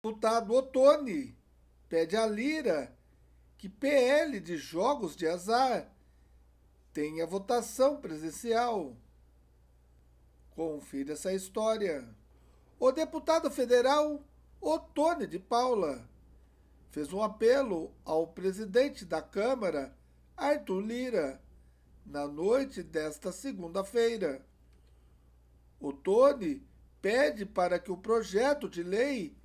Deputado Otone pede a Lira que PL de jogos de azar tenha votação presencial. Confira essa história. O deputado federal Otone de Paula fez um apelo ao presidente da Câmara, Arthur Lira, na noite desta segunda-feira. Otone pede para que o projeto de lei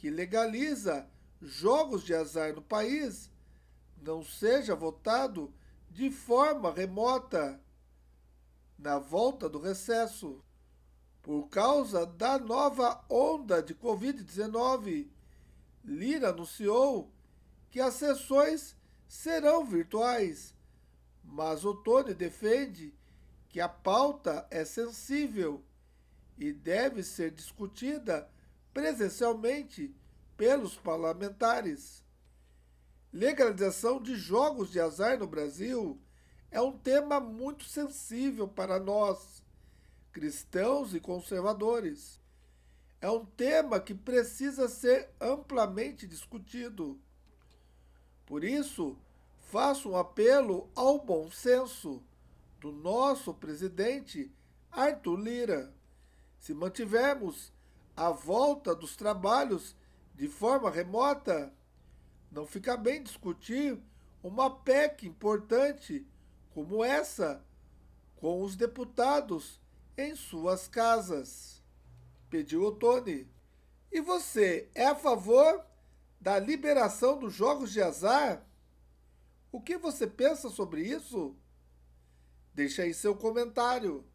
que legaliza jogos de azar no país, não seja votado de forma remota na volta do recesso, por causa da nova onda de Covid-19. Lira anunciou que as sessões serão virtuais, mas Otone defende que a pauta é sensível e deve ser discutida presencialmente pelos parlamentares. Legalização de jogos de azar no Brasil é um tema muito sensível para nós, cristãos e conservadores. É um tema que precisa ser amplamente discutido. Por isso, faço um apelo ao bom senso do nosso presidente Arthur Lira. Se mantivermos a volta dos trabalhos de forma remota, não fica bem discutir uma PEC importante como essa com os deputados em suas casas. Pediu Tony. E você é a favor da liberação dos jogos de azar? O que você pensa sobre isso? Deixe aí seu comentário.